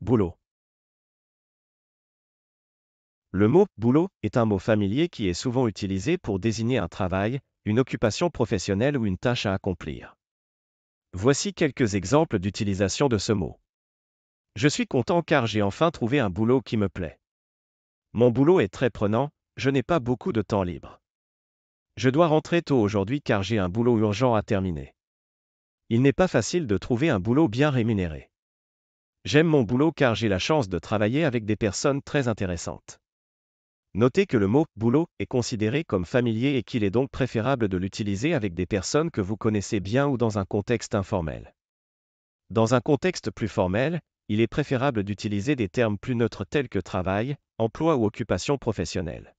Boulot. Le mot boulot est un mot familier qui est souvent utilisé pour désigner un travail, une occupation professionnelle ou une tâche à accomplir. Voici quelques exemples d'utilisation de ce mot. Je suis content car j'ai enfin trouvé un boulot qui me plaît. Mon boulot est très prenant, je n'ai pas beaucoup de temps libre. Je dois rentrer tôt aujourd'hui car j'ai un boulot urgent à terminer. Il n'est pas facile de trouver un boulot bien rémunéré. J'aime mon boulot car j'ai la chance de travailler avec des personnes très intéressantes. Notez que le mot boulot est considéré comme familier et qu'il est donc préférable de l'utiliser avec des personnes que vous connaissez bien ou dans un contexte informel. Dans un contexte plus formel, il est préférable d'utiliser des termes plus neutres tels que travail, emploi ou occupation professionnelle.